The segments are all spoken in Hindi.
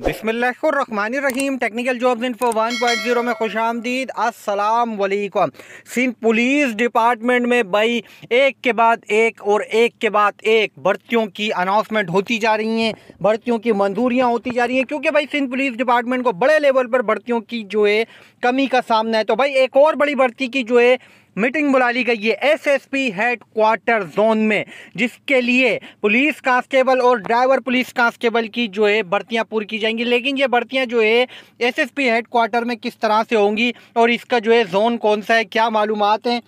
रहीम टेक्निकल जॉब्स पॉइंट 1.0 में खुश आमदीद असलकम सिंध पुलिस डिपार्टमेंट में भाई एक के बाद एक और एक के बाद एक भर्तियों की अनाउंसमेंट होती जा रही हैं भर्तियों की मंजूरियाँ होती जा रही हैं क्योंकि भाई सिंध पुलिस डिपार्टमेंट को बड़े लेवल पर भर्तियों की जो है कमी का सामना है तो भाई एक और बड़ी भर्ती की जो है मीटिंग बुला ली गई है एसएसपी हेड क्वार्टर जोन में जिसके लिए पुलिस कांस्टेबल और ड्राइवर पुलिस कांस्टेबल की जो है भर्तियां पूरी की जाएंगी लेकिन ये भर्तियां जो है एसएसपी हेड क्वार्टर में किस तरह से होंगी और इसका जो है जोन कौन सा है क्या मालूम हैं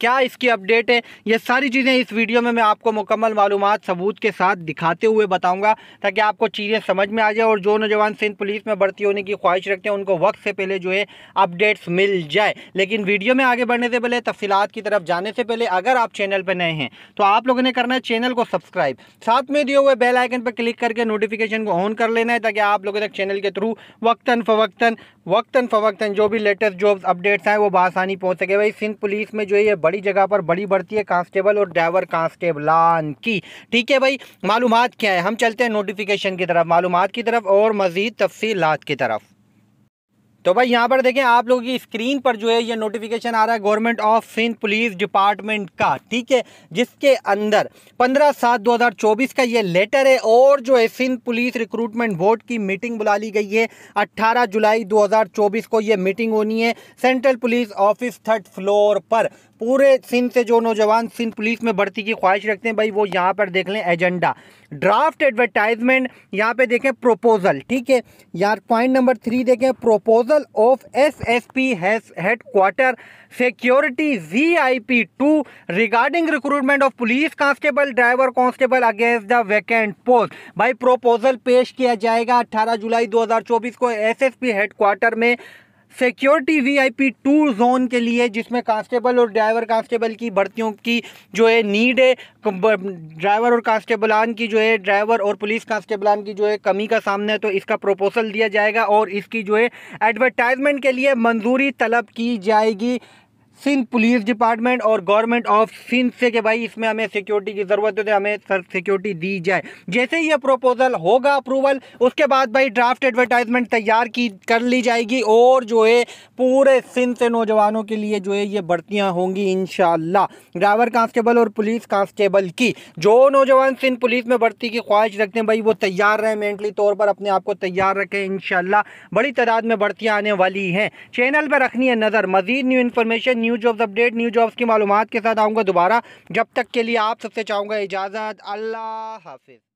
क्या इसकी अपडेट है ये सारी चीज़ें इस वीडियो में मैं आपको मुकम्मल मालूम सबूत के साथ दिखाते हुए बताऊंगा ताकि आपको चीज़ें समझ में आ जाए और जो नौजवान सिंध पुलिस में भर्ती होने की ख्वाहिश रखते हैं उनको वक्त से पहले जो है अपडेट्स मिल जाए लेकिन वीडियो में आगे बढ़ने से पहले तफसीत की तरफ जाने से पहले अगर आप चैनल पर नए हैं तो आप लोगों ने करना है चैनल को सब्सक्राइब साथ में दिए हुए बेलाइकन पर क्लिक करके नोटिफिकेशन को ऑन कर लेना है ताकि आप लोगों तक चैनल के थ्रू वक्ता फ़वक्ता वक्ता फवक्तन जो भी लेटेस्ट जो अपडेट्स हैं वो बसानी पहुँच सके भाई सिंध पुलिस में जो है ये बड़ी जगह पर बड़ी बढ़ती है कांस्टेबल और ड्राइवर कांस्टेबलान की ठीक है भाई मालूम क्या है हम चलते हैं नोटिफिकेशन की तरफ मालूम की तरफ और मज़ीद तफसीलत की तरफ तो भाई यहाँ पर देखें आप लोगों की स्क्रीन पर जो है ये नोटिफिकेशन आ रहा है government of Sindh police department का ठीक है जिसके अंदर 15 सात 2024 का ये लेटर है और जो है सिंध पुलिस रिक्रूटमेंट बोर्ड की मीटिंग बुला ली गई है 18 जुलाई 2024 को ये मीटिंग होनी है central police office third floor पर पूरे सिंध से जो नौजवान सिंध पुलिस में भर्ती की ख्वाहिश रखते हैं भाई वो यहाँ पर देख लें एजेंडा ड्राफ्ट एडवर्टाइजमेंट यहाँ पे देखें प्रोपोज़ल ठीक है यार पॉइंट नंबर थ्री देखें proposal of S S P headquarter security V I P two regarding recruitment of police constable driver constable against the vacant post भाई प्रोपोज़ल पेश किया जाएगा अट्ठारह जुलाई दो को S S P headquarter में सिक्योरिटी वीआईपी टू जोन के लिए जिसमें कांस्टेबल और ड्राइवर कांस्टेबल की भर्तियों की जो है नीड है ड्राइवर और कांस्टेबलान की जो है ड्राइवर और पुलिस कांस्टेबलान की जो है कमी का सामना है तो इसका प्रोपोजल दिया जाएगा और इसकी जो है एडवर्टाइजमेंट के लिए मंजूरी तलब की जाएगी सिंध पुलिस डिपार्टमेंट और गवर्नमेंट ऑफ सिंध से कि भाई इसमें हमें सिक्योरिटी की ज़रूरत है तो हमें सर सिक्योरिटी दी जाए जैसे ही ये प्रोपोजल होगा अप्रूवल उसके बाद भाई ड्राफ्ट एडवर्टाइजमेंट तैयार की कर ली जाएगी और जो है पूरे सिंध से नौजवानों के लिए जो है ये भर्तियाँ होंगी इन ड्राइवर कांस्टेबल और पुलिस कांस्टेबल की जो नौजवान सिंध पुलिस में भर्ती की ख्वाहिश रखते हैं भाई वो तैयार रहें मेंटली तौर पर अपने आप को तैयार रखें इन बड़ी तादाद में भर्तियाँ आने वाली हैं चैनल पर रखनी है नज़र मजीद new information new new jobs update new jobs की मालूम के साथ आऊँगा दोबारा जब तक के लिए आप सबसे चाहूँगा इजाज़त अल्लाह हाफिज़